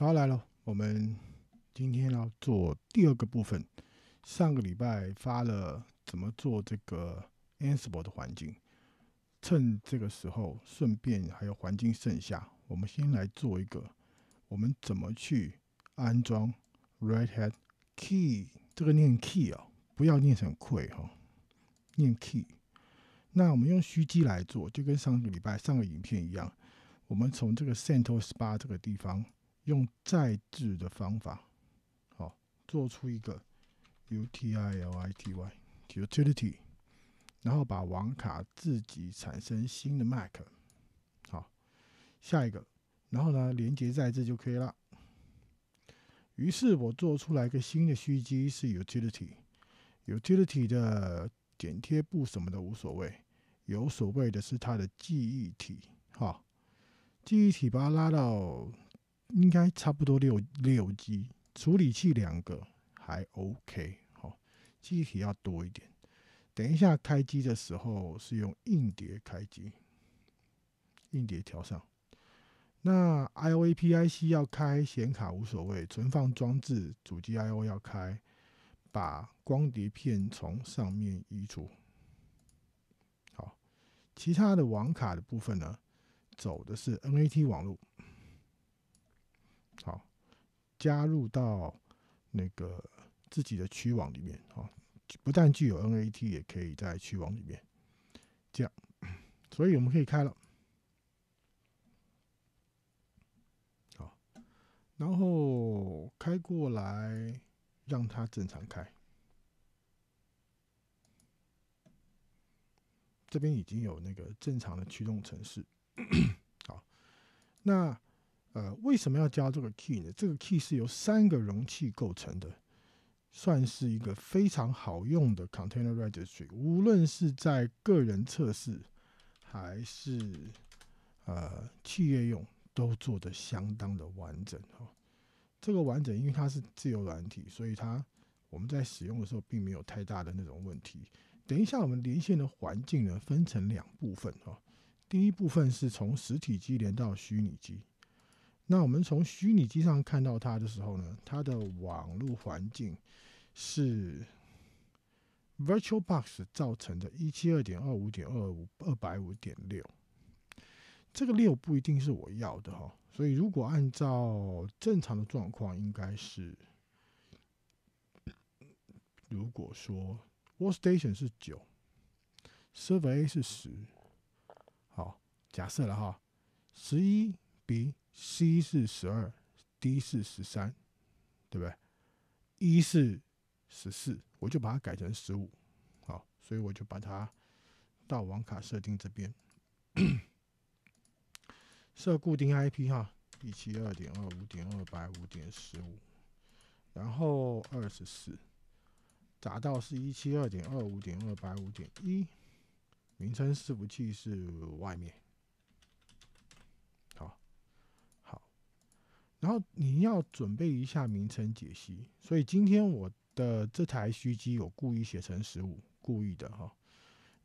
好来了，我们今天要做第二个部分。上个礼拜发了怎么做这个 Ansible 的环境，趁这个时候顺便还有环境剩下，我们先来做一个。我们怎么去安装 Red Hat Key？这个念 Key 啊，不要念成 Que 哈，念 Key。那我们用虚机来做，就跟上个礼拜上个影片一样，我们从这个 CentOS 八这个地方。用再制的方法，好，做出一个 utility，utility，然后把网卡自己产生新的 MAC，好，下一个，然后呢，连接在制就可以了。于是我做出来一个新的虚机是 utility，utility 的剪贴布什么的无所谓，有所谓的是它的记忆体，哈，记忆体把它拉到。应该差不多六六 G 处理器两个还 OK 好，机体要多一点。等一下开机的时候是用硬碟开机，硬碟调上。那 IOAPIC 要开显卡无所谓，存放装置主机 IO 要开，把光碟片从上面移除。好，其他的网卡的部分呢，走的是 NAT 网络。加入到那个自己的区网里面啊，不但具有 NAT，也可以在区网里面这样，所以我们可以开了，好，然后开过来让它正常开，这边已经有那个正常的驱动程式，好，那。呃，为什么要加这个 key 呢？这个 key 是由三个容器构成的，算是一个非常好用的 container registry。无论是在个人测试，还是呃企业用，都做得相当的完整哦。这个完整，因为它是自由软体，所以它我们在使用的时候并没有太大的那种问题。等一下，我们连线的环境呢，分成两部分哦。第一部分是从实体机连到虚拟机。那我们从虚拟机上看到它的时候呢，它的网络环境是 VirtualBox 造成的，一七二点二五点二五二百五点六。这个六不一定是我要的哈，所以如果按照正常的状况，应该是如果说 Workstation 是九，Server A 是十，好，假设了哈，十一 B。C 是十二，D 是十三，对不对？一是十四，我就把它改成十五，好，所以我就把它到网卡设定这边，设固定 IP 哈，一七二点二五点二百五点十五，然后二十四，匝道是一七二点二五点二百五点一，名称服务器是外面。然后你要准备一下名称解析，所以今天我的这台虚机我故意写成十五，故意的哈。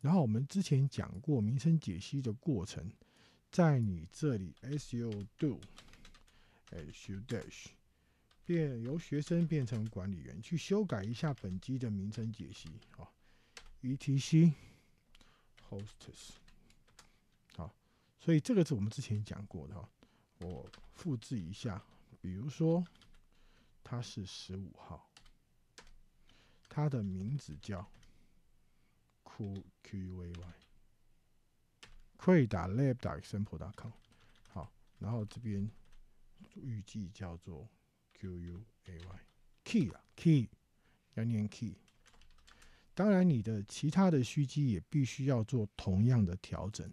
然后我们之前讲过名称解析的过程，在你这里 su do su dash 变由学生变成管理员去修改一下本机的名称解析啊，etc hosts e。好，所以这个是我们之前讲过的哈。我复制一下，比如说，它是十五号，它的名字叫 QQAY，会打 lab 打 sample 打 com，好，然后这边预计叫做 QUAY，key 啊 key 要念 key，当然你的其他的虚机也必须要做同样的调整。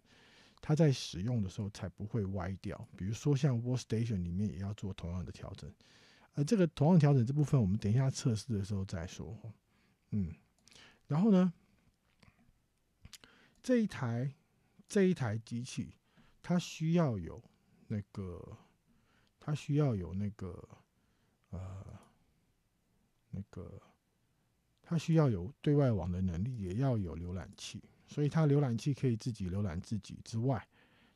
它在使用的时候才不会歪掉。比如说像 w o r k Station 里面也要做同样的调整，而这个同样调整这部分，我们等一下测试的时候再说。嗯，然后呢，这一台这一台机器，它需要有那个，它需要有那个，呃，那个，它需要有对外网的能力，也要有浏览器。所以它浏览器可以自己浏览自己之外，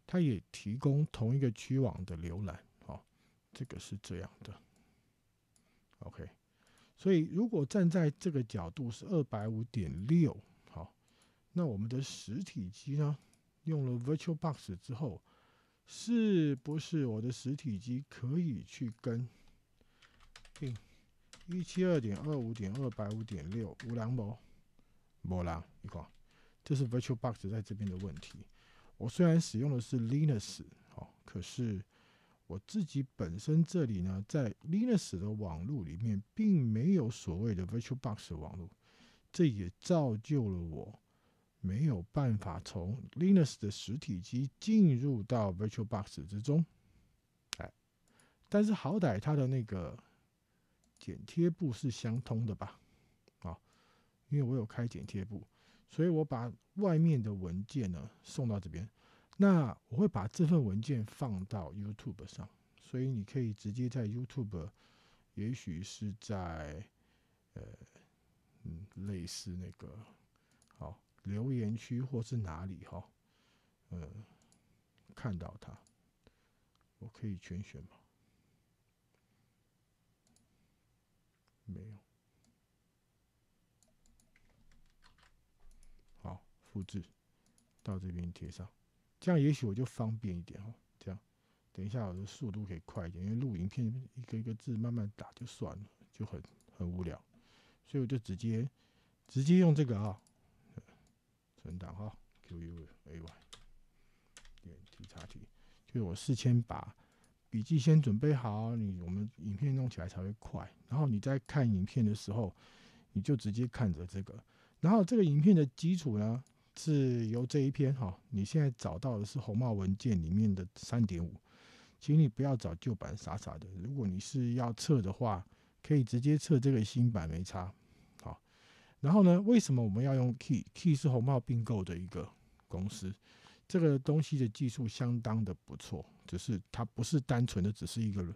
它也提供同一个区网的浏览，哦，这个是这样的。OK，所以如果站在这个角度是二百五点六，好，那我们的实体机呢，用了 VirtualBox 之后，是不是我的实体机可以去跟一七二点二五点二百五点六无量模，无量，你看。这是 VirtualBox 在这边的问题。我虽然使用的是 Linux 哦，可是我自己本身这里呢，在 Linux 的网路里面，并没有所谓的 VirtualBox 网络，这也造就了我没有办法从 Linux 的实体机进入到 VirtualBox 之中。哎，但是好歹它的那个剪贴布是相通的吧？啊，因为我有开剪贴布。所以，我把外面的文件呢送到这边。那我会把这份文件放到 YouTube 上，所以你可以直接在 YouTube，也许是在呃，嗯，类似那个好留言区或是哪里哈，呃，看到它，我可以全选吗？复制到这边贴上，这样也许我就方便一点哦。这样，等一下我的速度可以快一点，因为录影片一个一个字慢慢打就算了，就很很无聊，所以我就直接直接用这个啊，存档哈，Q U A Y，点 T 叉 T，就是我事先把笔记先准备好，你我们影片弄起来才会快。然后你在看影片的时候，你就直接看着这个，然后这个影片的基础呢。是由这一篇哈，你现在找到的是红帽文件里面的三点五，请你不要找旧版傻傻的。如果你是要测的话，可以直接测这个新版没差。好，然后呢，为什么我们要用 Key？Key 是红帽并购的一个公司，这个东西的技术相当的不错，只是它不是单纯的只是一个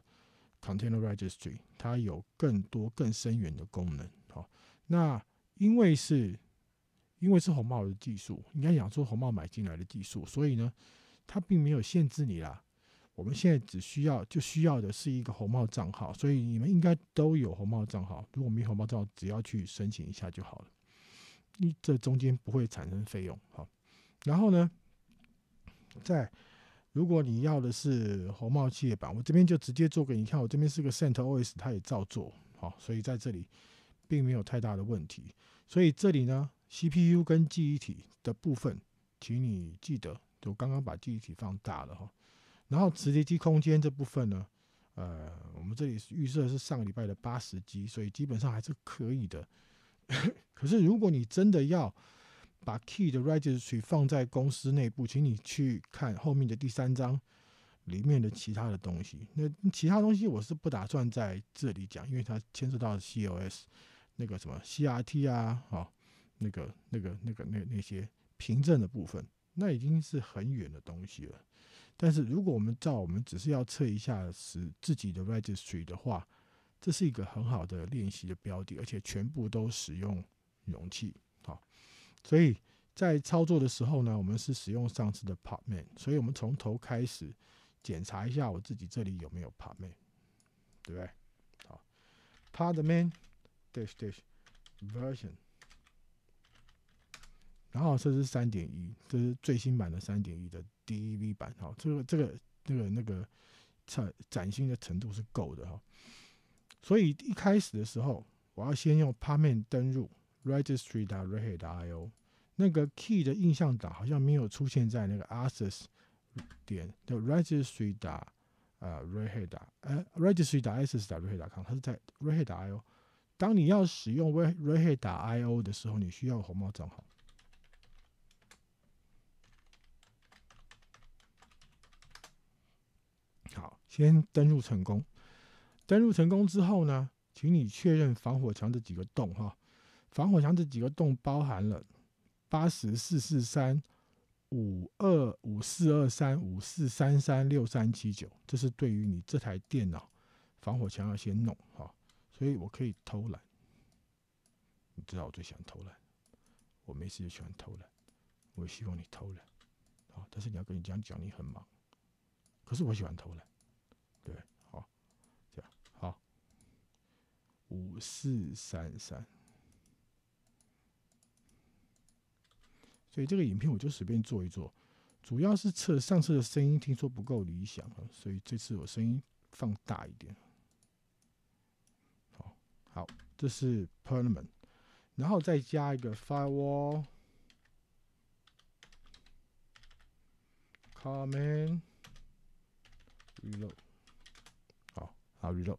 Container Registry，它有更多更深远的功能。好，那因为是。因为是红帽的技术，应该讲说红帽买进来的技术，所以呢，它并没有限制你啦。我们现在只需要就需要的是一个红帽账号，所以你们应该都有红帽账号。如果没红帽账号，只要去申请一下就好了。你这中间不会产生费用，好。然后呢，在如果你要的是红帽企业版，我这边就直接做给你看。我这边是个 CentOS，它也照做，好。所以在这里并没有太大的问题。所以这里呢。C P U 跟记忆体的部分，请你记得，就刚刚把记忆体放大了哈。然后磁碟机空间这部分呢，呃，我们这里预设是上个礼拜的八十 G，所以基本上还是可以的。可是如果你真的要把 Key 的 Registry 放在公司内部，请你去看后面的第三章里面的其他的东西。那其他东西我是不打算在这里讲，因为它牵涉到 C O S 那个什么 C R T 啊，哦。那个、那个、那个、那那些凭证的部分，那已经是很远的东西了。但是，如果我们照我们只是要测一下使自己的 r e g i s t r y 的话，这是一个很好的练习的标的，而且全部都使用容器。好，所以在操作的时候呢，我们是使用上次的 part man。所以我们从头开始检查一下我自己这里有没有 part man，对不对？好，part man dash dash version。然后这是三点一，这是最新版的三点一的 DEV 版哈。这个、这个、那个、那个，崭崭新的程度是够的哈。所以一开始的时候，我要先用 p a m a n 登入 Registry 打 Rehe 打 I O。那个 Key 的印象档好像没有出现在那个 Access 点的 Registry 打呃 Rehe 打哎 Registry 打 S W He 打 .com，它是在 Rehe 打 I O。当你要使用 Rehe 打 I O 的时候，你需要红帽账号。先登录成功，登录成功之后呢，请你确认防火墙这几个洞哈。防火墙这几个洞包含了八十四四三五二五四二三五四三三六三七九，这是对于你这台电脑防火墙要先弄哈。所以我可以偷懒，你知道我最喜欢偷懒，我没事就喜欢偷懒，我希望你偷懒啊。但是你要跟你讲讲，你很忙，可是我喜欢偷懒。五四三三，所以这个影片我就随便做一做，主要是测上次的声音，听说不够理想啊，所以这次我声音放大一点。好，好，这是 Parliament，然后再加一个 Firewall，Command，Reload，好好 Reload。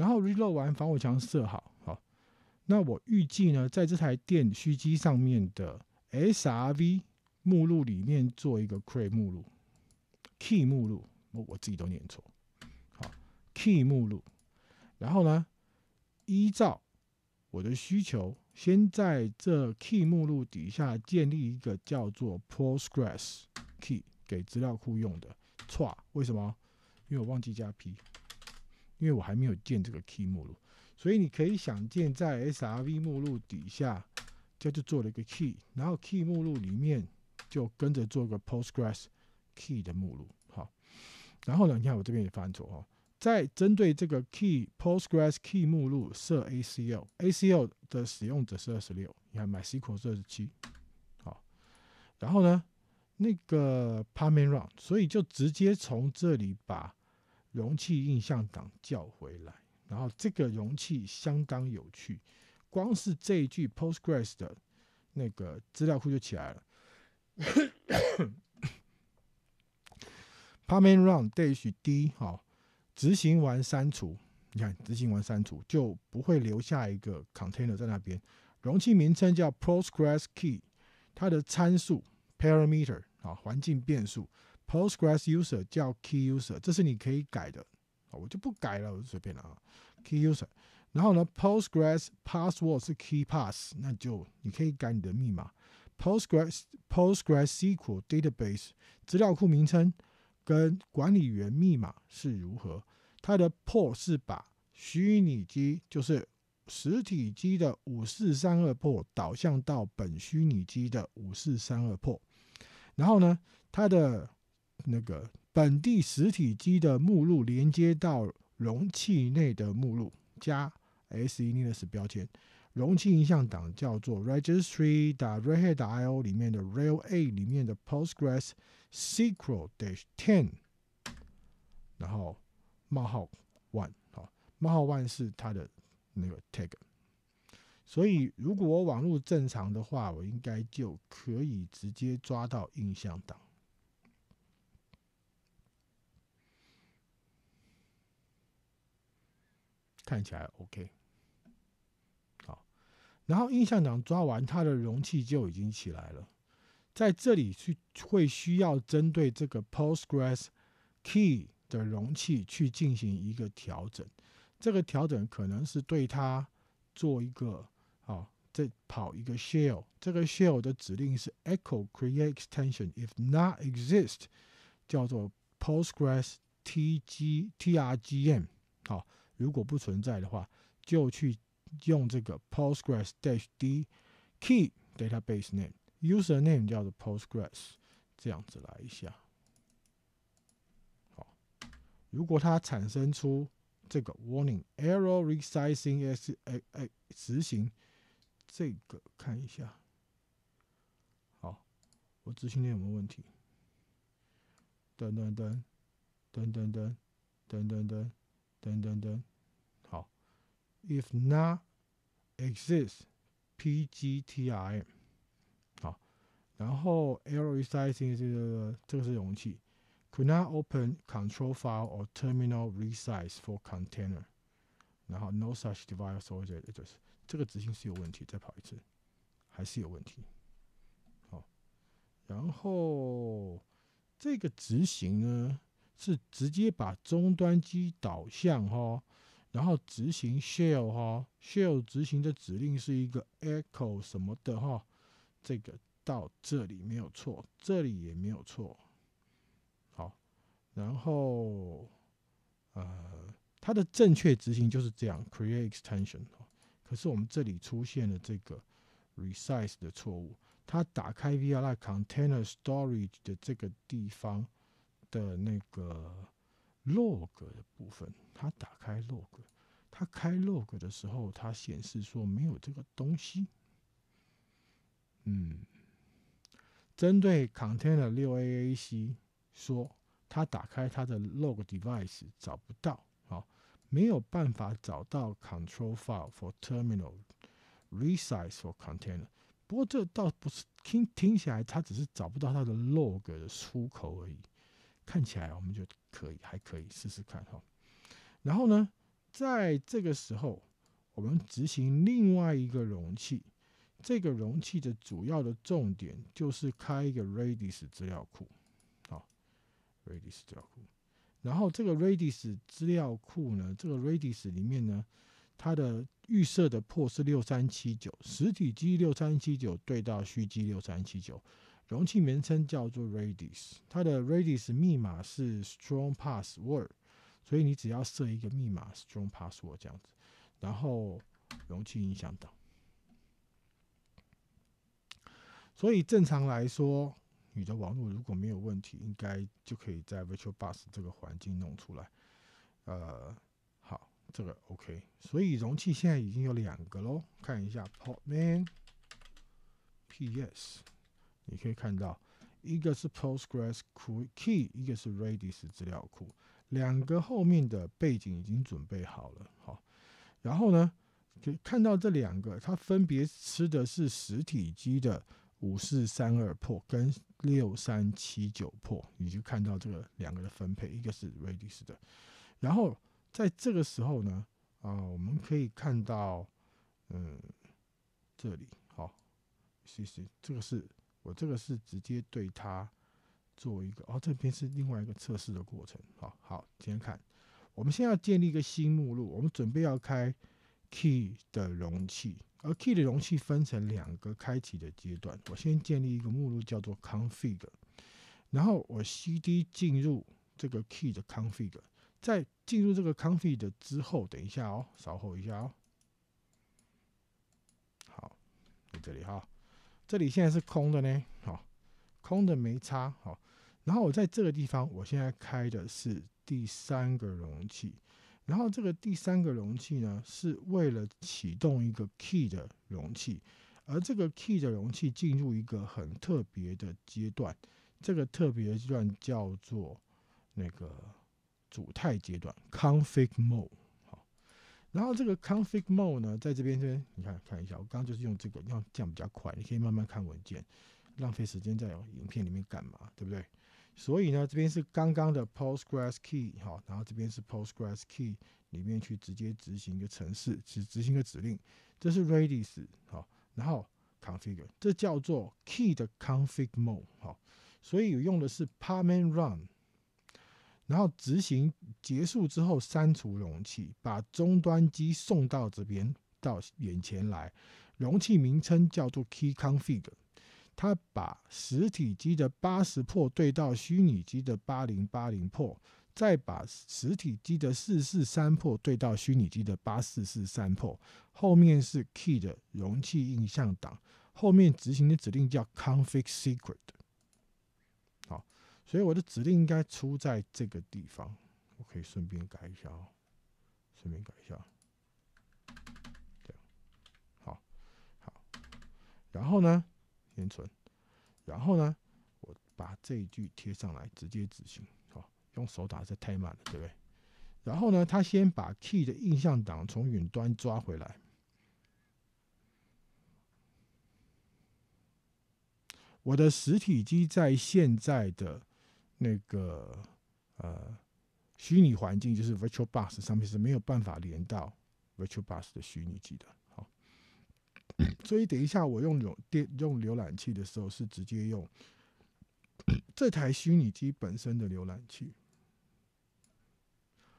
然后 reload 完防火墙设好，好，那我预计呢，在这台电虚机上面的 srv 目录里面做一个 create 目录 key 目录，我我自己都念错，好 key 目录，然后呢，依照我的需求，先在这 key 目录底下建立一个叫做 postgres key 给资料库用的，错，为什么？因为我忘记加 p。因为我还没有建这个 key 目录，所以你可以想见，在 srv 目录底下，这就做了一个 key，然后 key 目录里面就跟着做个 postgres key 的目录，好。然后呢，你看我这边也翻错哦，在针对这个 key postgres key 目录设 ACL，ACL 的使用者是二十六，你看 my sql 是二十七，好。然后呢，那个 p a r m a e n run，所以就直接从这里把。容器印象党叫回来，然后这个容器相当有趣，光是这一句 p o s t g r e s 的那个资料库就起来了。p a r m a n n run days d 好，执行完删除，你看执行完删除就不会留下一个 container 在那边。容器名称叫 Postgres key，它的参数 parameter 啊环境变数。PostgreSQL user 叫 key user，这是你可以改的，我就不改了，随便了啊。key user，然后呢 p o s t g r e s password 是 key pass，那就你可以改你的密码。PostgreSQL Postgres database 资料库名称跟管理员密码是如何？它的 port 是把虚拟机就是实体机的五四三二 port 导向到本虚拟机的五四三二 port，然后呢，它的那个本地实体机的目录连接到容器内的目录，加 se linux 标签，容器印像档叫做 registry redhat io 里面的 rail a 里面的 postgres sql dash ten，然后冒号 one 好，冒号 one 是它的那个 tag，所以如果我网络正常的话，我应该就可以直接抓到印像档。看起来 OK，好，然后印象党抓完它的容器就已经起来了，在这里去会需要针对这个 p o s t g r e s key 的容器去进行一个调整，这个调整可能是对它做一个啊，再跑一个 shell，这个 shell 的指令是 echo create extension if not e x i s t 叫做 p o s t g r e s t g t r g m，好。如果不存在的话，就去用这个 p o s t g r e s dash D key database name user name 叫做 p o s t g r e s 这样子来一下。好，如果它产生出这个 warning error resizing s a a 执行这个看一下。好，我执行的有没有问题？等等噔噔噔噔噔噔噔噔噔。If not exists pgti，好，然后 error resizing 这个这个是容器 c o u l d n o t open control file or terminal resize for container，然后 no such device 所以也就是这个执行是有问题，再跑一次还是有问题，好，然后这个执行呢是直接把终端机导向哈。然后执行 shell 哈，shell 执行的指令是一个 echo 什么的哈，这个到这里没有错，这里也没有错。好，然后呃，它的正确执行就是这样 create extension 可是我们这里出现了这个 resize 的错误，它打开 v l l a container storage 的这个地方的那个。log 的部分，它打开 log，它开 log 的时候，它显示说没有这个东西。嗯，针对 container 六 aac 说，它打开它的 log device 找不到，啊，没有办法找到 control file for terminal resize for container。不过这倒不是听听起来，它只是找不到它的 log 的出口而已。看起来我们就可以还可以试试看哈，然后呢，在这个时候，我们执行另外一个容器，这个容器的主要的重点就是开一个 Redis 资料库，好，Redis 资料库。然后这个 Redis 资料库呢，这个 Redis 里面呢，它的预设的 port 是六三七九，实体机六三七九对到虚机六三七九。容器名称叫做 Redis，它的 Redis 密码是 strong password，所以你只要设一个密码 strong password 这样子，然后容器影响档。所以正常来说，你的网络如果没有问题，应该就可以在 VirtualBox 这个环境弄出来。呃，好，这个 OK，所以容器现在已经有两个喽，看一下 Port Man p s 你可以看到，一个是 PostgreS key，一个是 Redis 资料库，两个后面的背景已经准备好了，好，然后呢，可以看到这两个，它分别吃的是实体机的五四三二破跟六三七九破，你就看到这个两个的分配，一个是 Redis 的，然后在这个时候呢，啊，我们可以看到，嗯，这里好，是是，这个是。我这个是直接对它做一个哦，这边是另外一个测试的过程。好好，先看，我们现在要建立一个新目录，我们准备要开 key 的容器，而 key 的容器分成两个开启的阶段。我先建立一个目录叫做 config，然后我 cd 进入这个 key 的 config，在进入这个 config 的之后，等一下哦，稍后一下哦。好，在这里哈。这里现在是空的呢，好，空的没插好。然后我在这个地方，我现在开的是第三个容器，然后这个第三个容器呢，是为了启动一个 key 的容器，而这个 key 的容器进入一个很特别的阶段，这个特别的阶段叫做那个主态阶段 （config mode）。然后这个 config mode 呢，在这边这边，你看看一下，我刚刚就是用这个，用这样比较快，你可以慢慢看文件，浪费时间在影片里面干嘛，对不对？所以呢，这边是刚刚的 postgres key 哈，然后这边是 postgres key 里面去直接执行一个程式，执执行一个指令，这是 redis 哈，然后 config，这叫做 key 的 config mode 哈，所以用的是 p a r m a n e n run。然后执行结束之后，删除容器，把终端机送到这边，到眼前来。容器名称叫做 key config，它把实体机的八十 port 对到虚拟机的八零八零 port，再把实体机的四四三 port 对到虚拟机的八四四三 port。后面是 key 的容器印象档，后面执行的指令叫 config secret。好。所以我的指令应该出在这个地方，我可以顺便改一下哦，顺便改一下，这样，好，好，然后呢，先存，然后呢，我把这一句贴上来，直接执行，好，用手打是太慢了，对不对？然后呢，他先把 key 的印象档从云端抓回来，我的实体机在现在的。那个呃，虚拟环境就是 v i r t u a l b u s 上面是没有办法连到 v i r t u a l b u s 的虚拟机的。好，所以等一下我用浏电用浏览器的时候是直接用这台虚拟机本身的浏览器。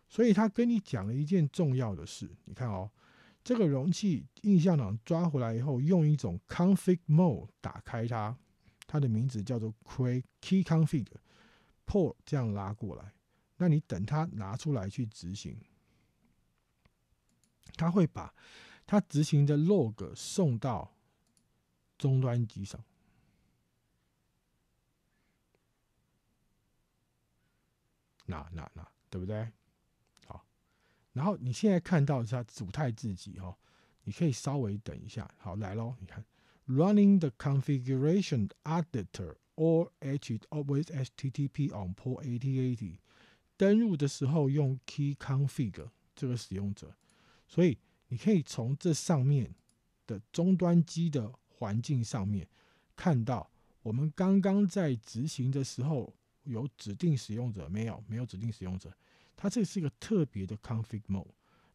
所以他跟你讲了一件重要的事，你看哦，这个容器印象党抓回来以后，用一种 config mode 打开它，它的名字叫做 q u e a t key config。破这样拉过来，那你等他拿出来去执行，他会把他执行的 log 送到终端机上。那那那对不对？好，然后你现在看到是它主态自己哈，你可以稍微等一下。好，来喽，你看，running the configuration editor。or h always h t t p on port eighty eighty。登入的时候用 key config 这个使用者，所以你可以从这上面的终端机的环境上面看到，我们刚刚在执行的时候有指定使用者，没有，没有指定使用者。它这是一个特别的 config mode。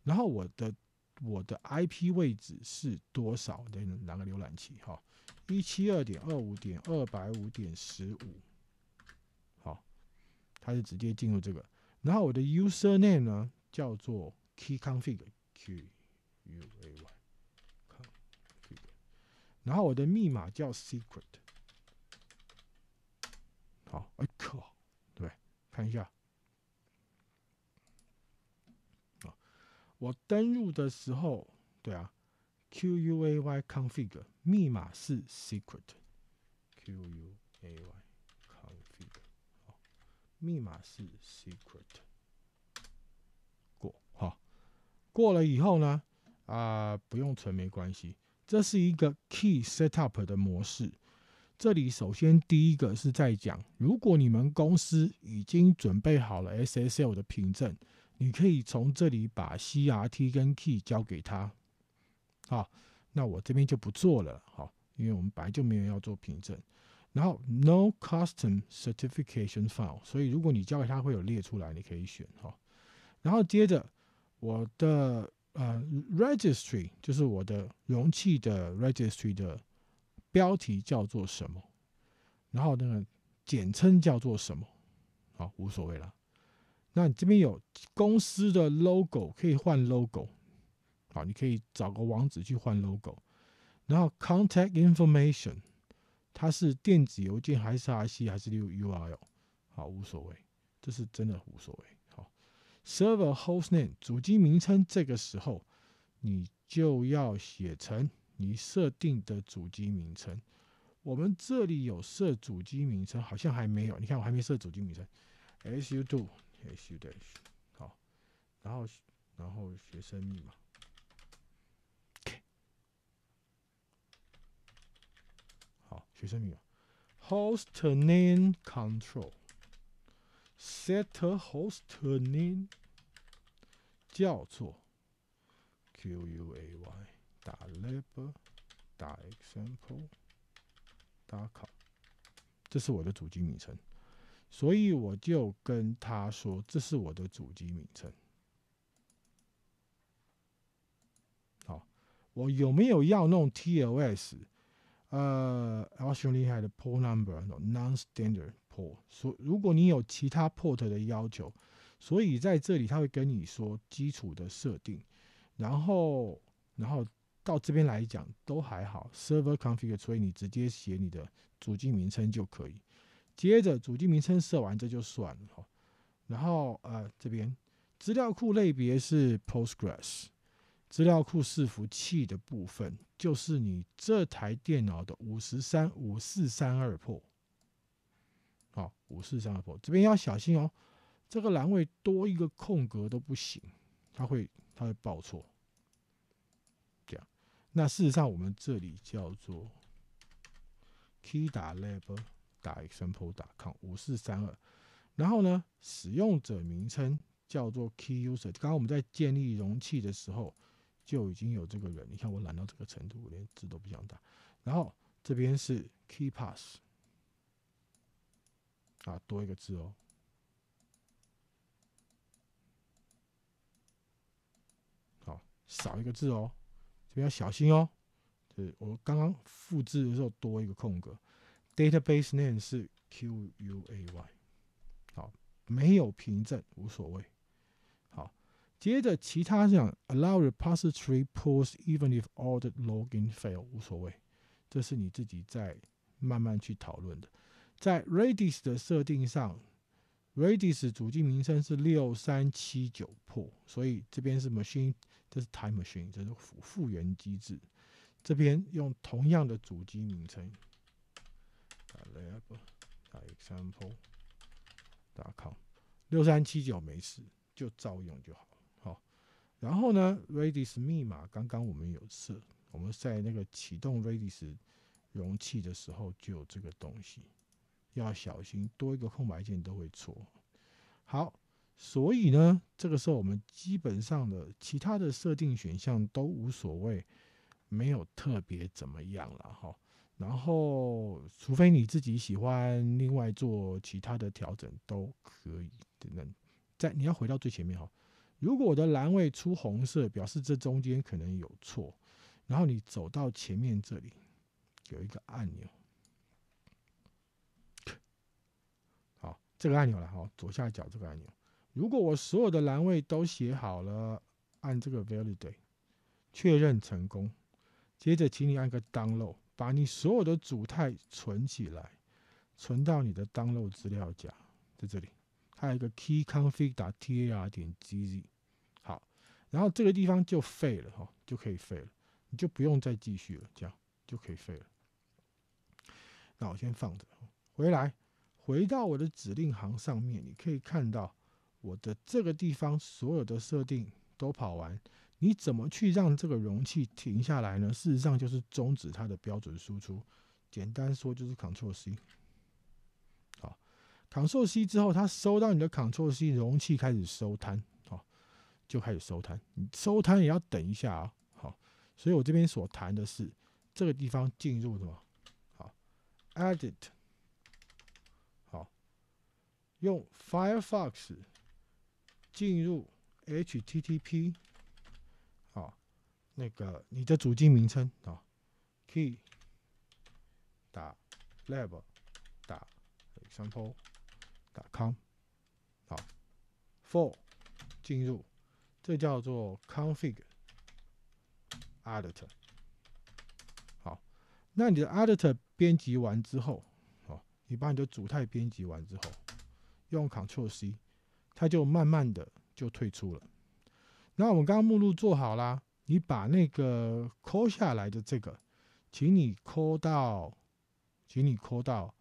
然后我的我的 IP 位置是多少？的哪个浏览器哈。一七二点二五点二百五点十五，好，它是直接进入这个。然后我的 username 呢叫做 key config q u a y c 然后我的密码叫 secret。好，哎靠，对，看一下，我登入的时候，对啊，q u a y config。密码是 secret，q u a y config。好，密码是 secret。过，好，过了以后呢？啊，不用存没关系。这是一个 key setup 的模式。这里首先第一个是在讲，如果你们公司已经准备好了 SSL 的凭证，你可以从这里把 crt 跟 key 交给他。好。那我这边就不做了，好，因为我们本来就没有要做凭证。然后 no custom certification file，所以如果你交给他会有列出来，你可以选哈。然后接着我的呃 registry，就是我的容器的 registry 的标题叫做什么，然后那个简称叫做什么，好无所谓了。那你这边有公司的 logo，可以换 logo。好，你可以找个网址去换 logo。然后 contact information，它是电子邮件还是 IC 还是 u URL？好，无所谓，这是真的无所谓。好，server host name 主机名称，这个时候你就要写成你设定的主机名称。我们这里有设主机名称，好像还没有。你看我还没设主机名称，su do su dash 好，然后然后学生密码。学生名啊？Host name control，set h o s t name，叫做 QUAY。打 l a b o r 打 example，打卡。这是我的主机名称，所以我就跟他说，这是我的主机名称。好，我有没有要弄 TOS？呃然后 s t r a 的 port number non-standard port。所如果你有其他 port 的要求，所以在这里他会跟你说基础的设定。然后，然后到这边来讲都还好。Server c o n f i g u r 你直接写你的主机名称就可以。接着主机名称设完这就算了哈。然后呃这边资料库类别是 p o s t g r e s 资料库伺服器的部分，就是你这台电脑的五十三五四三二破，好，五四三二破，这边要小心哦，这个栏位多一个空格都不行，它会它会报错。这样，那事实上我们这里叫做 key 打 label 打 sample 打 com 五四三二，然后呢，使用者名称叫做 key user，刚刚我们在建立容器的时候。就已经有这个人，你看我懒到这个程度，我连字都不想打。然后这边是 key pass，啊，多一个字哦。好，少一个字哦，这边要小心哦。就是我刚刚复制的时候多一个空格。database name 是 q u a y，好，没有凭证无所谓。接着，其他上 allow repository pulls even if all the l o g i n fail，无所谓，这是你自己在慢慢去讨论的。在 Redis 的设定上，Redis 主机名称是六三七九破，所以这边是 Machine，这是 Time Machine，这是复复原机制。这边用同样的主机名称，example.com 六三七九没事，就照用就好。然后呢，Redis 密码刚刚我们有设，我们在那个启动 Redis 容器的时候就有这个东西，要小心多一个空白键都会错。好，所以呢，这个时候我们基本上的其他的设定选项都无所谓，没有特别怎么样了哈。然后，除非你自己喜欢另外做其他的调整都可以。等等，在你要回到最前面哈。如果我的栏位出红色，表示这中间可能有错。然后你走到前面这里，有一个按钮，好，这个按钮了哈，左下角这个按钮。如果我所有的栏位都写好了，按这个 Validate 确认成功。接着，请你按个 Download，把你所有的主态存起来，存到你的 Download 资料夹，在这里。它一个 key config tar 点 gz，好，然后这个地方就废了哈，就可以废了，你就不用再继续了，这样就可以废了。那我先放着，回来回到我的指令行上面，你可以看到我的这个地方所有的设定都跑完，你怎么去让这个容器停下来呢？事实上就是终止它的标准输出，简单说就是 control c。Ctrl+C 之后，它收到你的 Ctrl+C，容器开始收摊，好，就开始收摊。收摊也要等一下啊，好，所以我这边所谈的是这个地方进入什么？好，Edit，好，用 Firefox 进入 HTTP，好，那个你的主机名称，哦 k e y 打 lab 打 example。com，好，for 进入，这叫做 config editor。好，那你的 editor 编辑完之后，哦，你把你的主态编辑完之后，用 Ctrl+C，它就慢慢的就退出了。那我们刚刚目录做好啦，你把那个抠下来的这个，请你抠到，请你抠到。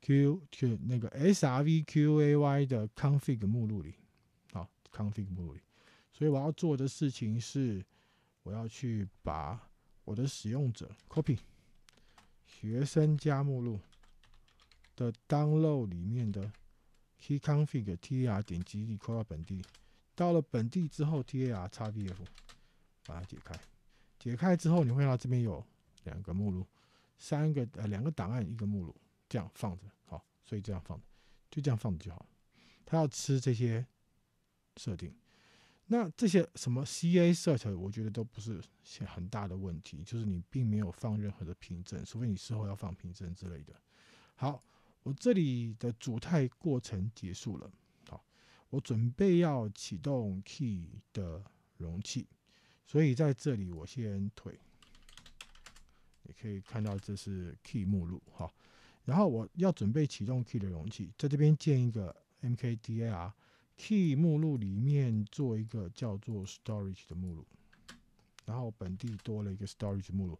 q Q 那个 srvqay 的 config 目录里，好 c o n f i g 目录里，所以我要做的事情是，我要去把我的使用者 copy 学生加目录的 download 里面的 keyconfig.tar 点击立扩到本地，到了本地之后，tar xf 把它解开，解开之后你会看到这边有两个目录，三个呃两个档案一个目录。这样放着好，所以这样放着，就这样放着就好他要吃这些设定，那这些什么 CA 设置，我觉得都不是很大的问题，就是你并没有放任何的凭证，除非你事后要放凭证之类的。好，我这里的主态过程结束了，好，我准备要启动 key 的容器，所以在这里我先退，你可以看到这是 key 目录，哈。然后我要准备启动 key 的容器，在这边建一个 mkd ar key 目录里面做一个叫做 storage 的目录，然后本地多了一个 storage 目录，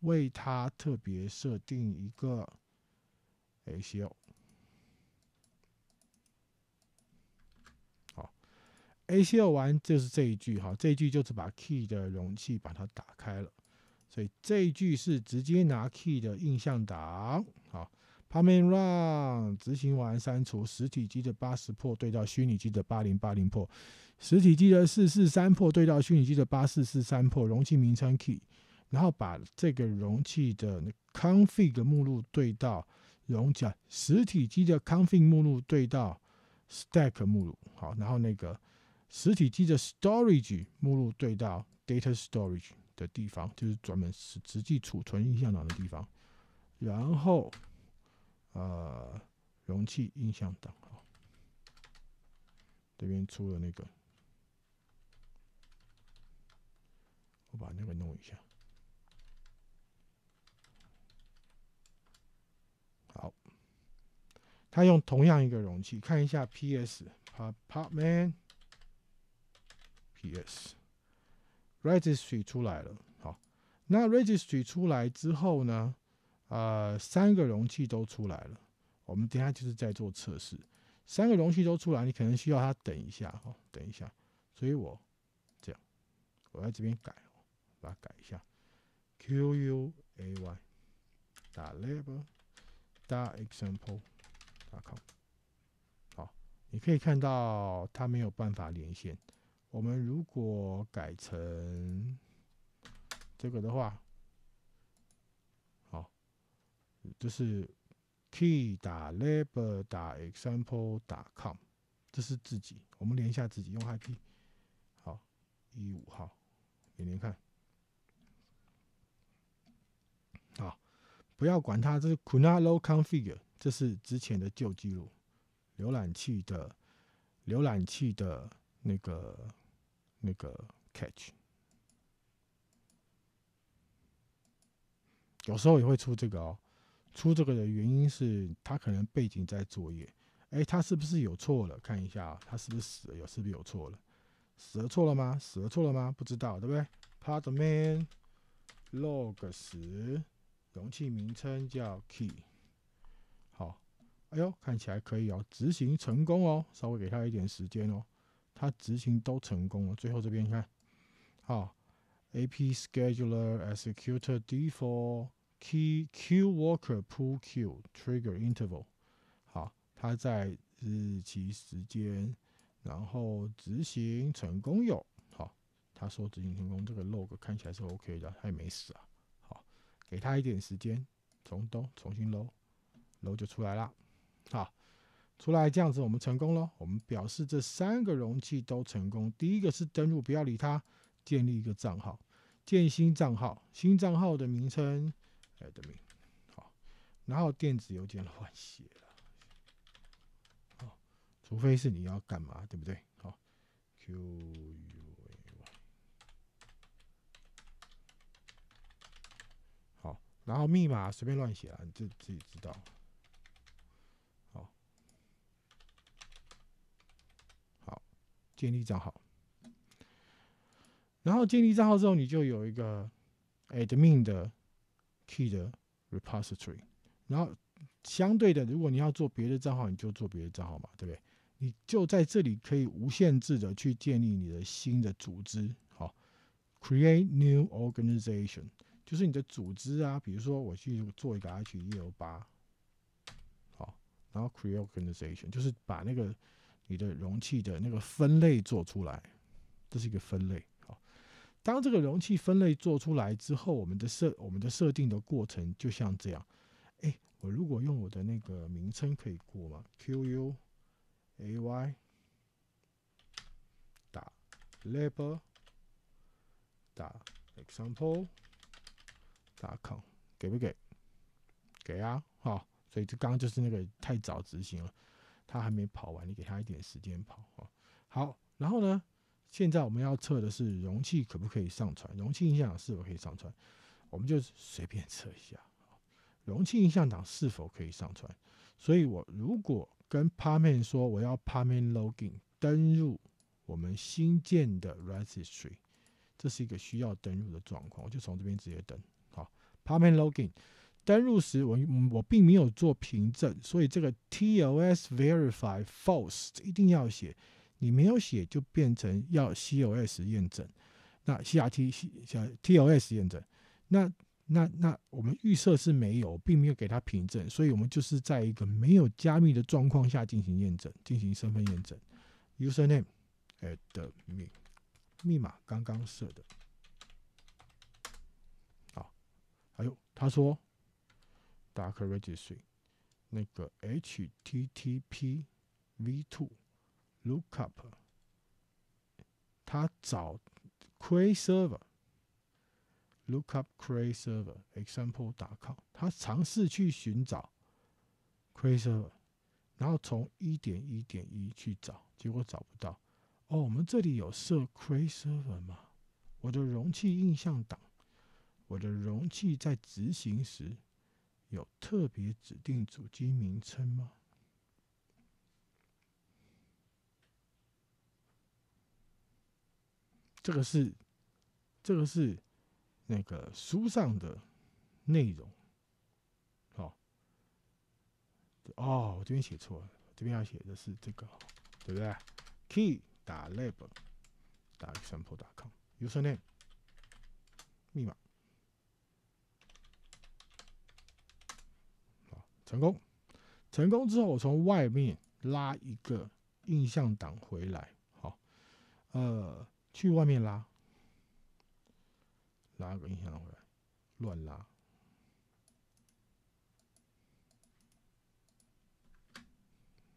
为它特别设定一个 acl。好，acl 完就是这一句哈，这一句就是把 key 的容器把它打开了，所以这一句是直接拿 key 的印象档。p e r m a n n run 执行完删除实体机的八十破对到虚拟机的八零八零破，实体机的四四三破对到虚拟机的八四四三破，容器名称 key，然后把这个容器的 config 目录对到容器啊，实体机的 config 目录对到 stack 目录，好，然后那个实体机的 storage 目录对到 data storage 的地方，就是专门是实际储存影响档的地方，然后。啊，容器、音响等啊，这边出了那个，我把那个弄一下。好，他用同样一个容器，看一下 PS，Pop p Man，PS，Registry 出来了。好，那 Registry 出来之后呢？呃，三个容器都出来了，我们等下就是在做测试，三个容器都出来，你可能需要它等一下哈，等一下，所以我这样，我在这边改，把它改一下 q u A y 打 label 打 example 打 com，好，你可以看到它没有办法连线，我们如果改成这个的话。就是 key 打 label 打 example 打 com，这是自己。我们连一下自己用 IP，好，一五号，连连看。好，不要管它，这是 knalo config，u r e 这是之前的旧记录。浏览器的浏览器的那个那个 catch，有时候也会出这个哦。出这个的原因是他可能背景在作业，哎，他是不是有错了？看一下啊，他是不是死了？有是不是有错了？死了错了吗？死了错了吗？不知道，对不对？Partman l o g 时，容器名称叫 Key，好，哎呦，看起来可以哦，执行成功哦，稍微给他一点时间哦，他执行都成功了。最后这边看，好，AP Scheduler Executor Default。q q e y worker pull q trigger interval，好，它在日期时间，然后执行成功有，好，他说执行成功，这个 log 看起来是 OK 的，他也没死啊。好，给他一点时间，从东重新捞，捞就出来了。好，出来这样子我们成功了，我们表示这三个容器都成功。第一个是登录，不要理他，建立一个账号，建新账号，新账号的名称。admin，好，然后电子邮件乱写了，哦，除非是你要干嘛，对不对？好，q u a y，好，然后密码随便乱写啊，你自自己知道，好，好，建立账号，然后建立账号之后，你就有一个 admin 的。Key 的 repository，然后相对的，如果你要做别的账号，你就做别的账号嘛，对不对？你就在这里可以无限制的去建立你的新的组织，好，create new organization，就是你的组织啊。比如说我去做一个 H 一 O 八，好，然后 create organization，就是把那个你的容器的那个分类做出来，这是一个分类。当这个容器分类做出来之后，我们的设我们的设定的过程就像这样。哎，我如果用我的那个名称可以过吗？Q U A Y，打 label，打 example，打 com，给不给？给啊，好。所以这刚刚就是那个太早执行了，他还没跑完，你给他一点时间跑啊。好，然后呢？现在我们要测的是容器可不可以上传，容器印象档是否可以上传，我们就随便测一下，容器印象档是否可以上传。所以，我如果跟 p a m a n 说我要 p a m a n login 登入我们新建的 registry，这是一个需要登入的状况，我就从这边直接登。好 p a m a n login 登入时我我并没有做凭证，所以这个 TOS verify false 一定要写。你没有写，就变成要 COS 验证，那 CRT 小 TOS 验证，那那那我们预设是没有，并没有给他凭证，所以我们就是在一个没有加密的状况下进行验证，进行身份验证，username 哎 m 密密码刚刚设的，好，还有他说 dark registry 那个 HTTP v two。Look up，他找 Cray server，Look up Cray server，example 打 call，他尝试去寻找 Cray server，然后从一点一点一去找，结果找不到。哦，我们这里有设 Cray server 吗？我的容器印象档，我的容器在执行时有特别指定主机名称吗？这个是，这个是那个书上的内容，哦，哦，我这边写错，了，这边要写的是这个，对不对？Key 打 Lab，打 x a m p l e 打 com，Username 密码，好，成功，成功之后，我从外面拉一个印象档回来，好，呃。去外面拉，拉个音箱回来，乱拉。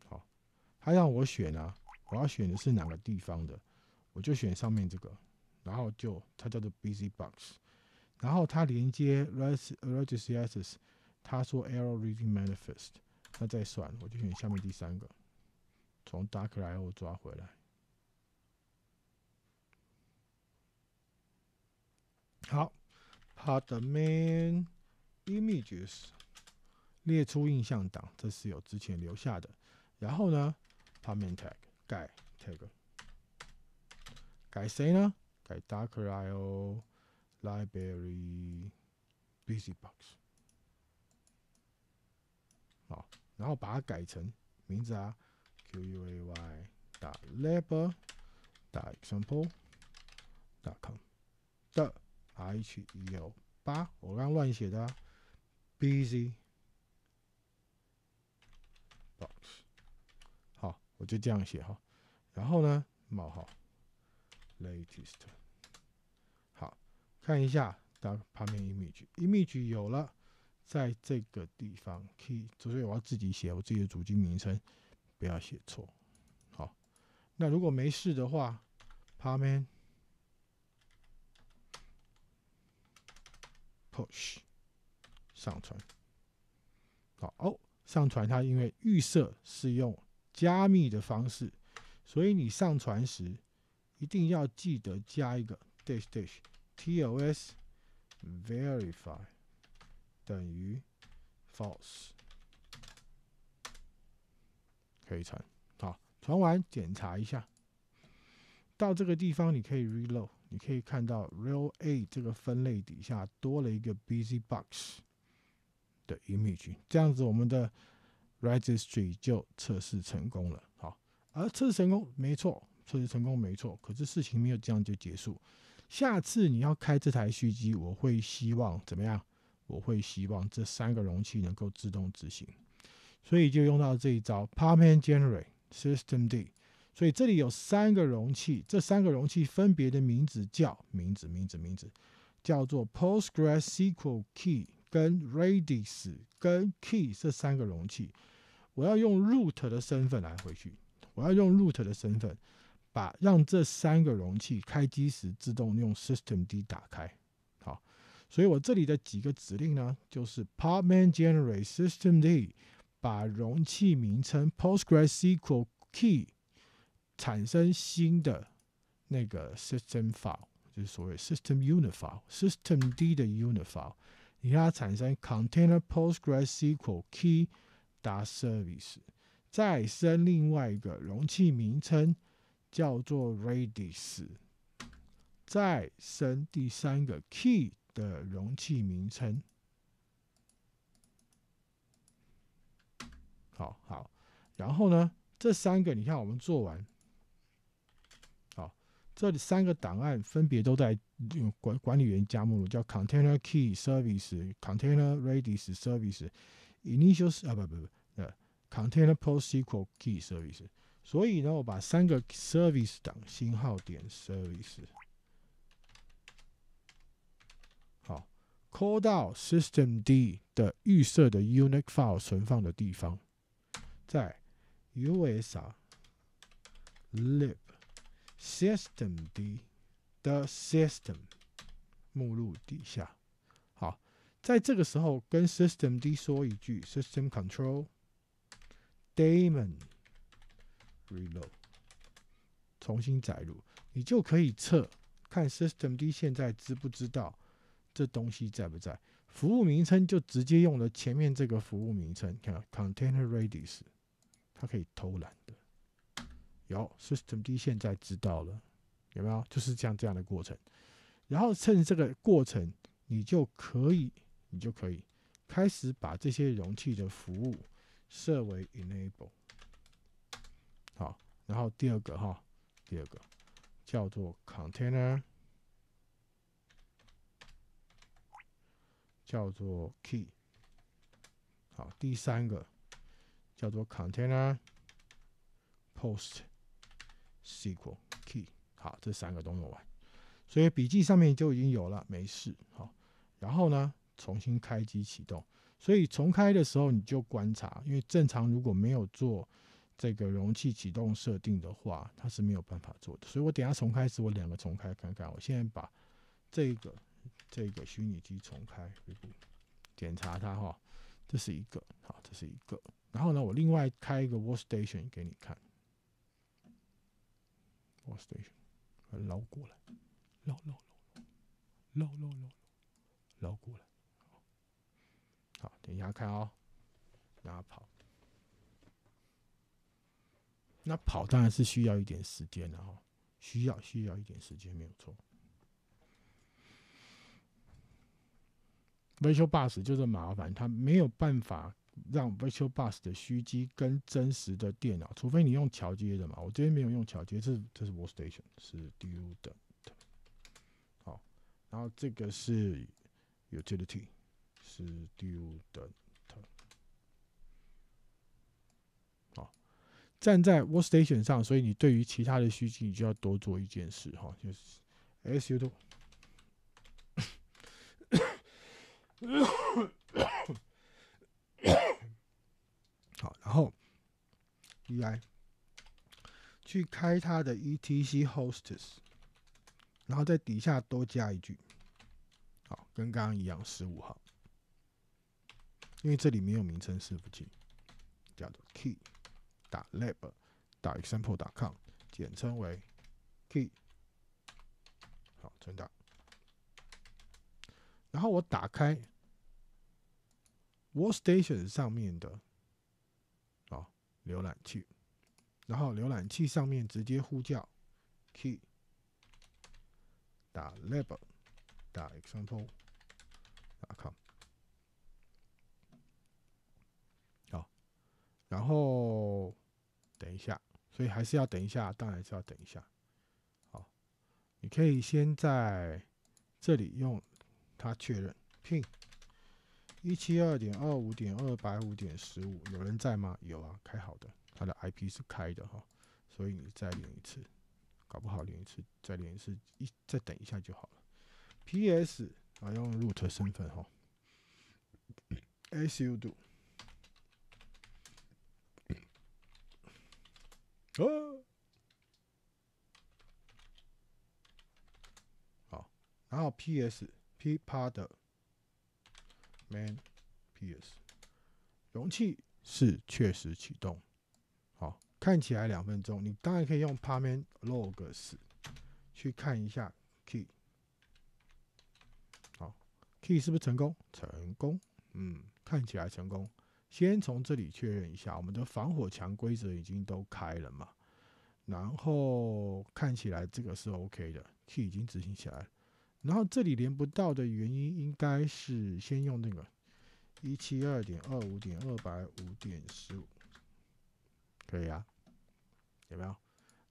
好，他让我选啊，我要选的是哪个地方的，我就选上面这个。然后就它叫做 Busy Box，然后它连接 r e g i s t e r s 他说 error reading manifest，那再算，我就选下面第三个，从 DarkIO 抓回来。好，part man images 列出印象档，这是有之前留下的。然后呢，part man tag 改 tag 改谁呢？改 darkio library busybox。好，然后把它改成名字啊 q u A y dot l a b r dot example dot com 的。h L 八，我刚乱写的。b u s y box，好，我就这样写哈。然后呢，冒号 latest，好看一下，当，旁边 image，image 有了，在这个地方。key，所以我要自己写，我自己的主机名称，不要写错。好，那如果没事的话，旁边。Push，上传。好哦，上传它，因为预设是用加密的方式，所以你上传时一定要记得加一个 dash dash TOS verify 等于 false，可以传。好，传完检查一下。到这个地方你可以 reload。你可以看到 Real A 这个分类底下多了一个 Busy Box 的 image，这样子我们的 r e g i s t r y 就测试成功了。好，而测试成功，没错，测试成功，没错。可是事情没有这样就结束，下次你要开这台虚机，我会希望怎么样？我会希望这三个容器能够自动执行，所以就用到这一招 p a r m a n e Generate System D。所以这里有三个容器，这三个容器分别的名字叫名字名字名字，叫做 PostgreSQL、Key 跟 Redis 跟 Key 这三个容器。我要用 root 的身份来回去，我要用 root 的身份把让这三个容器开机时自动用 systemd 打开。好，所以我这里的几个指令呢，就是 podman generate systemd，把容器名称 PostgreSQL、Key。产生新的那个 system file，就是所谓 system unifile，system d 的 unifile，你看它产生 container postgresql key 达 s service，再生另外一个容器名称叫做 radius，再生第三个 key 的容器名称。好好，然后呢，这三个你看我们做完。这里三个档案分别都在管管理员加目录，叫 container key service、container radius service、initial 啊不不不呃 container post s e l e key service。所以呢，我把三个 service 档星号点 service 好，call 到 system D 的预设的 unique file 存放的地方，在 U S L。i systemd，the s y s t e m 目录底下，好，在这个时候跟 systemd 说一句 systemctl o n r o daemon reload，重新载入，你就可以测看 systemd 现在知不知道这东西在不在。服务名称就直接用了前面这个服务名称，看 container radius，它可以偷懒的。SystemD 现在知道了有没有？就是这样这样的过程。然后趁这个过程，你就可以，你就可以开始把这些容器的服务设为 enable。好，然后第二个哈，第二个叫做 container，叫做 key。好，第三个叫做 container post。SQL key，好，这三个都用完，所以笔记上面就已经有了，没事，好。然后呢，重新开机启动，所以重开的时候你就观察，因为正常如果没有做这个容器启动设定的话，它是没有办法做的。所以我等下重开时，我两个重开看看。我现在把这个这个虚拟机重开，检查它哈，这是一个，好，这是一个。然后呢，我另外开一个 Workstation 给你看。我 s t a t i o n 捞过来，捞捞捞捞捞捞捞过来，好，等一下看哦，然后跑。那跑当然是需要一点时间的哈，需要需要一点时间，没有错。维修 bus 就是麻烦，他没有办法。让 virtual bus 的虚机跟真实的电脑，除非你用桥接的嘛。我这边没有用桥接，这这是 w 我 station 是 s t u d e t 好，然后这个是 utility 是 s t u d e t 好，站在 workstation 上，所以你对于其他的虚机，你就要多做一件事哈，就是 sudo。i 去开它的 /etc/hosts，然后在底下多加一句，好，跟刚刚一样，十五号，因为这里没有名称，是不记，叫做 key，打 lab，打 example.com，简称为 key，好，存档，然后我打开 workstation 上面的。浏览器，然后浏览器上面直接呼叫 key，打 lab，打 example.com，好，然后等一下，所以还是要等一下，当然是要等一下，好，你可以先在这里用它确认 Ping 一七二点二五点二百五点十五，有人在吗？有啊，开好的，它的 IP 是开的哈，所以你再连一次，搞不好连一次，再连一次，一再等一下就好了。PS 啊，用 root 身份哈，SU do。哦，好，然后 PS P 帕的。man, ps，容器是确实启动，好，看起来两分钟。你当然可以用 `pman logs` 去看一下 key，好，key 是不是成功？成功，嗯，看起来成功。先从这里确认一下，我们的防火墙规则已经都开了嘛？然后看起来这个是 OK 的，key 已经执行起来了。然后这里连不到的原因，应该是先用那个一七二点二五点二百五点十五，可以啊？有没有？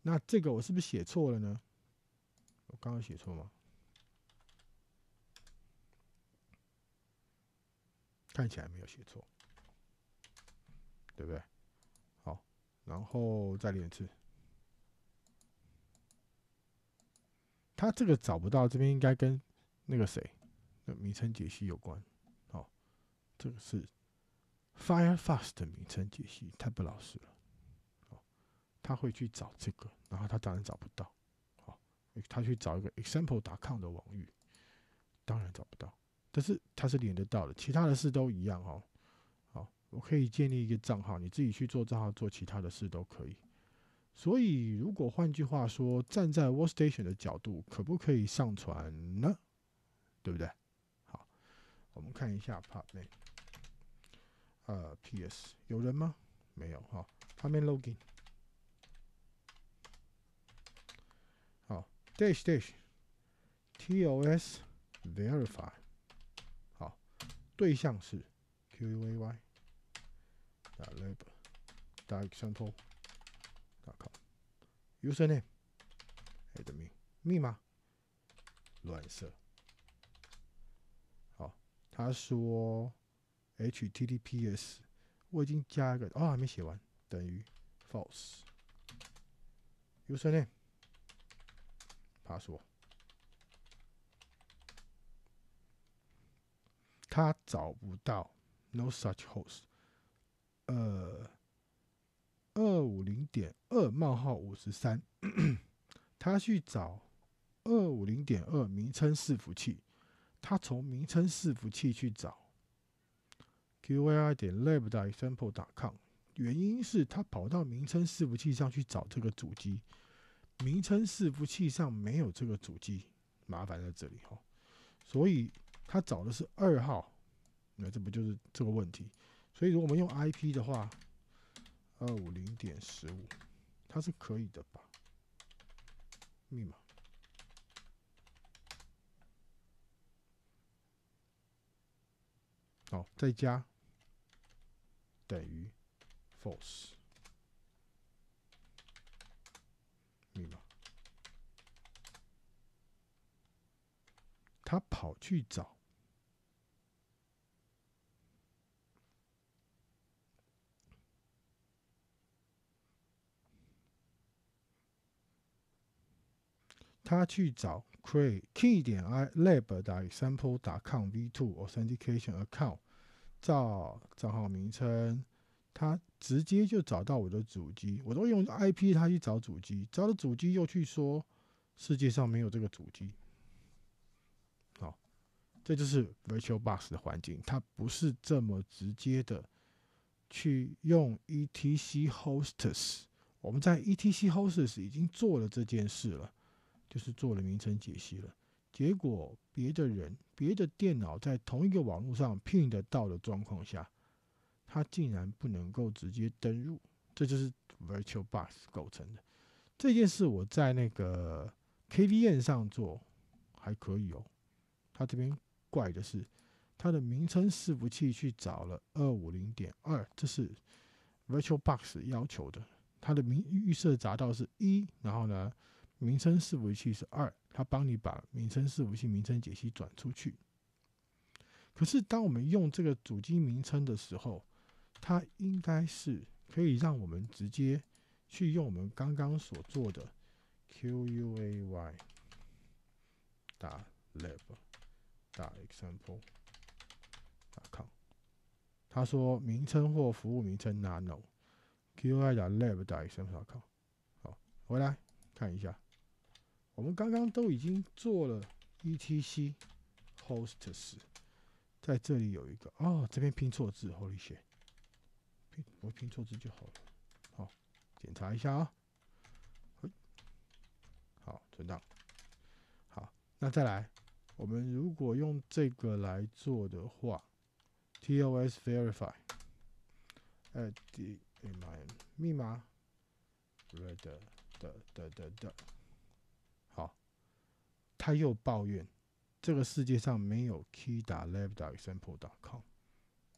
那这个我是不是写错了呢？我刚刚写错吗？看起来没有写错，对不对？好，然后再连一次。他这个找不到，这边应该跟那个谁，那名称解析有关。哦，这个是 FireFox 的名称解析，太不老实了。哦，他会去找这个，然后他当然找不到。好，他去找一个 example.com 的网域，当然找不到。但是他是连得到的，其他的事都一样。哦。好，我可以建立一个账号，你自己去做账号做其他的事都可以。所以，如果换句话说，站在 w o r k Station 的角度，可不可以上传呢？对不对？好，我们看一下 p e 边。呃，P.S. 有人吗？没有哈。旁边 Login。好，Dash Dash。TOS Verify。好，对象是 q u e y l a b Example。账号，username，哎，m 一，密码，乱设。好，他说，HTTPS，我已经加一个，哦，还没写完，等于 false。username，password，他找不到，no such host，呃。二五零点二冒号五十三，他去找二五零点二名称伺服器，他从名称伺服器去找 qyir 点 lab 的 example.com，原因是他跑到名称伺服器上去找这个主机，名称伺服器上没有这个主机，麻烦在这里哈，所以他找的是二号，那这不就是这个问题？所以如果我们用 IP 的话。二五零点十五，它是可以的吧？密码，好，再加等于 false。密码，他跑去找。他去找 create key 点 i lab 点 sample 打 com v2 authentication account，照账号名称，他直接就找到我的主机。我都用 IP，他去找主机，找了主机又去说世界上没有这个主机。好，这就是 virtual box 的环境，它不是这么直接的去用 etc hosts。我们在 etc hosts 已经做了这件事了。就是做了名称解析了，结果别的人、别的电脑在同一个网络上 ping 得到的状况下，它竟然不能够直接登录，这就是 VirtualBox 构成的这件事。我在那个 KVM 上做还可以哦，它这边怪的是，它的名称伺服器去找了二五零点二，这是 VirtualBox 要求的，它的名预设匝到是一，然后呢？名称服器是二，它帮你把名称服器名称解析转出去。可是，当我们用这个主机名称的时候，它应该是可以让我们直接去用我们刚刚所做的 Q U A Y 打 lab 打 example.com。他说名称或服务名称 nano Q U A Y 打 lab 打 example.com。好，回来看一下。我们刚刚都已经做了 E T C hosts，在这里有一个哦，这边拼错字，Holy shit，拼我拼错字就好了。好，检查一下啊。好，存档。好，那再来，我们如果用这个来做的话，T O S verify，哎，第哎 m 呀，密码，的的的的的。他又抱怨，这个世界上没有 k i d a l a b d e x a m p l e c o m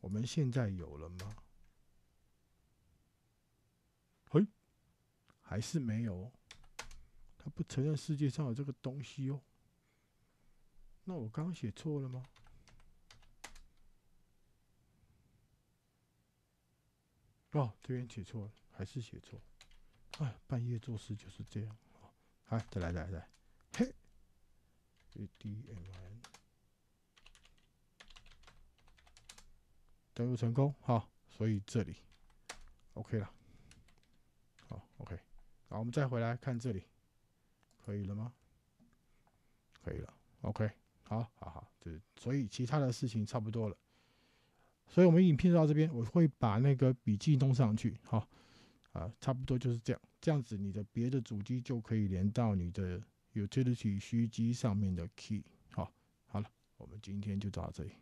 我们现在有了吗？嘿，还是没有。他不承认世界上有这个东西哦。那我刚刚写错了吗？哦，这边写错了，还是写错。哎，半夜做事就是这样好，来，再来，再来。admin，登入成功，好，所以这里 OK 了，好，OK，好，我们再回来看这里，可以了吗？可以了，OK，好好好，对，所以其他的事情差不多了，所以我们影片到这边，我会把那个笔记弄上去，好，啊，差不多就是这样，这样子你的别的主机就可以连到你的。Utility 虚机上面的 key，好，好了，我们今天就到这里。